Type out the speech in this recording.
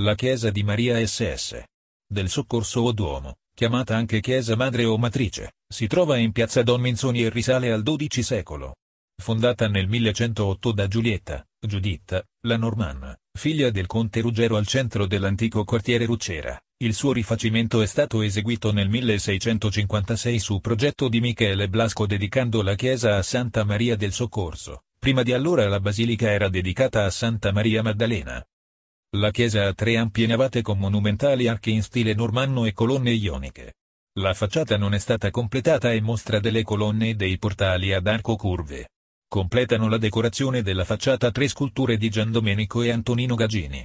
La chiesa di Maria SS. Del Soccorso o Duomo, chiamata anche chiesa madre o matrice, si trova in piazza Don Minzoni e risale al XII secolo. Fondata nel 1108 da Giulietta, Giuditta, la Normanna, figlia del conte Ruggero al centro dell'antico quartiere Ruccera, il suo rifacimento è stato eseguito nel 1656 su progetto di Michele Blasco dedicando la chiesa a Santa Maria del Soccorso. Prima di allora la basilica era dedicata a Santa Maria Maddalena. La chiesa ha tre ampie navate con monumentali archi in stile normanno e colonne ioniche. La facciata non è stata completata e mostra delle colonne e dei portali ad arco curve. Completano la decorazione della facciata tre sculture di Gian Domenico e Antonino Gagini.